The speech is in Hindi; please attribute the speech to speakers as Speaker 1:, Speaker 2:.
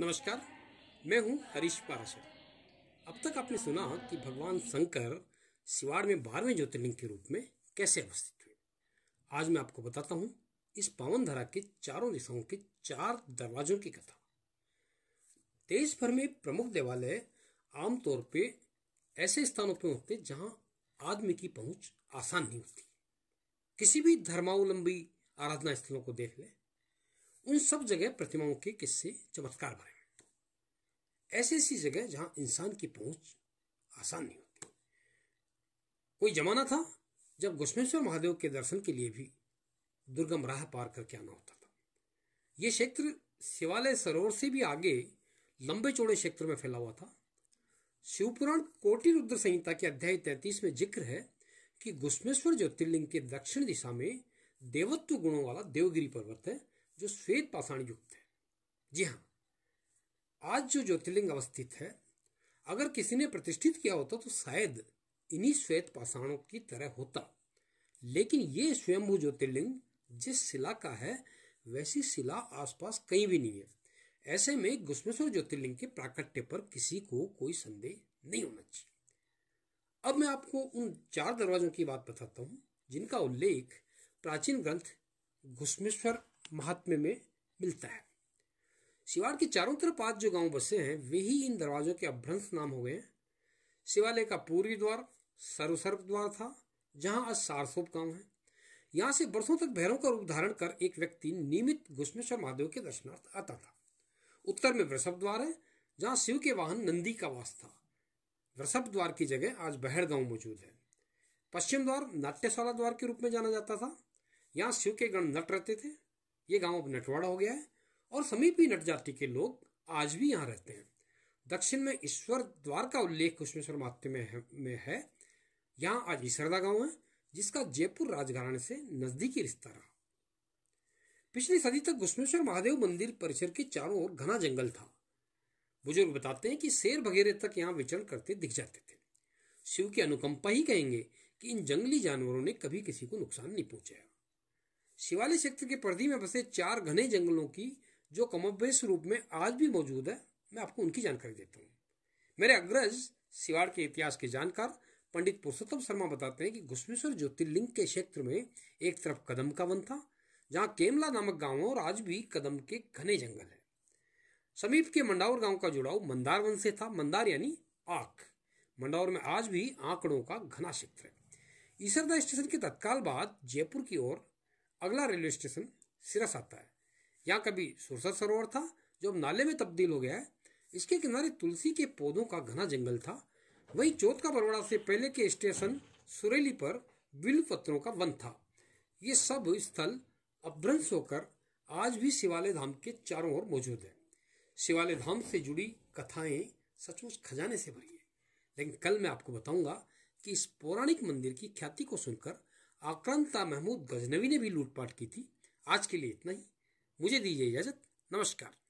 Speaker 1: नमस्कार मैं हूं हरीश पाराशर अब तक आपने सुना कि भगवान शंकर शिवाड़ में बारहवें ज्योतिर्लिंग के रूप में कैसे अवस्थित हुए आज मैं आपको बताता हूं इस पावन धरा के चारों दिशाओं के चार दरवाजों की कथा देश भर में प्रमुख देवालय आमतौर पे ऐसे स्थानों पर होते जहां आदमी की पहुंच आसान नहीं होती किसी भी धर्मावलंबी आराधना स्थलों को देख लें उन सब जगह प्रतिमाओं के किस्से चमत्कार भरे हैं ऐसी ऐसी जगह जहां इंसान की पहुंच आसान नहीं होती कोई जमाना था जब घुष्मेश्वर महादेव के दर्शन के लिए भी दुर्गम राह पार करके आना होता था यह क्षेत्र शिवालय सरोवर से भी आगे लंबे चौड़े क्षेत्र में फैला हुआ था शिवपुराण कोटि रुद्र संहिता के अध्याय तैतीस में जिक्र है कि घुष्मेश्वर ज्योतिर्लिंग के दक्षिण दिशा में देवत्व गुणों वाला देवगिरी पर्वत है जो श्वेत पाषाण युक्त है जी हाँ आज जो ज्योतिर्लिंग अवस्थित है अगर किसी ने प्रतिष्ठित किया होता तो शायद इन्हीं श्वेत पाषाणों की तरह होता लेकिन ये स्वयंभू ज्योतिर्लिंग जिस शिला का है वैसी शिला आसपास कहीं भी नहीं है ऐसे में घुस्मेश्वर ज्योतिर्लिंग के प्राकट्य पर किसी को कोई संदेह नहीं होना चाहिए अब मैं आपको उन चार दरवाजों की बात बताता हूं जिनका उल्लेख प्राचीन ग्रंथ घुस्मेश्वर महात्म्य में मिलता है शिवाड़ के चारों तरफ आज जो गांव बसे हैं वे ही इन दरवाजों के अभ्रंश नाम हो गए हैं शिवालय का पूर्वी द्वार सर्वसर्प द्वार था जहां आज सारसोप गांव है यहां से बरसों तक भैरों का रूप धारण कर एक व्यक्ति नियमित घुष्मेश्वर महादेव के दर्शनार्थ आता था उत्तर में वृषभ द्वार है जहां शिव के वाहन नंदी का वास था वृषभ द्वार की जगह आज बहर गांव मौजूद है पश्चिम द्वार नाट्यशाला द्वार के रूप में जाना जाता था यहाँ शिव के गण नट रहते थे ये गांव अब नटवाड़ा हो गया है और समीपी नट जाति के लोग आज भी यहाँ रहते हैं दक्षिण में ईश्वर द्वार का उल्लेख कुश्मेश्वर मात्य में है, में है यहाँ आज ईसरदा गांव है जिसका जयपुर राजघराने से नजदीकी रिश्ता रहा पिछली सदी तक घुष्मेश्वर महादेव मंदिर परिसर के चारों ओर घना जंगल था बुजुर्ग बताते हैं कि शेर वगैरह तक यहाँ विचरण करते दिख जाते थे शिव की अनुकंपा ही कहेंगे कि इन जंगली जानवरों ने कभी किसी को नुकसान नहीं पहुंचाया शिवालिक क्षेत्र के परिधि में बसे चार घने जंगलों की जो कमोबेश रूप में आज भी मौजूद है मैं आपको उनकी जानकारी देता हूँ मेरे अग्रज शिवाड़ के इतिहास के जानकार पंडित पुरुषोत्तम शर्मा बताते हैं कि घुष्मेश्वर ज्योतिर्लिंग के क्षेत्र में एक तरफ कदम का वन था जहाँ केमला नामक गांव है और आज भी कदम के घने जंगल है समीप के मंडावर गांव का जुड़ाव मंदार वन से था मंदार यानी आंख मंडावर में आज भी आंकड़ों का घना क्षेत्र है ईसरदा स्टेशन के तत्काल बाद जयपुर की ओर अगला रेलवे स्टेशन सिरस आता है यहाँ कभी सुरसर सरोवर था जो अब नाले में तब्दील हो गया है इसके किनारे तुलसी के पौधों का घना जंगल था वहीं चौथ का बरवाड़ा से पहले के स्टेशन सुरेली पर बिल पत्रों का वन था ये सब स्थल अभ्रंश होकर आज भी शिवालय धाम के चारों ओर मौजूद है शिवालय धाम से जुड़ी कथाएं सचमुच खजाने से भरी है लेकिन कल मैं आपको बताऊंगा कि इस पौराणिक मंदिर की ख्याति को सुनकर आक्रांता महमूद गजनवी ने भी लूटपाट की थी आज के लिए इतना ही मुझे दीजिए इजाज़त नमस्कार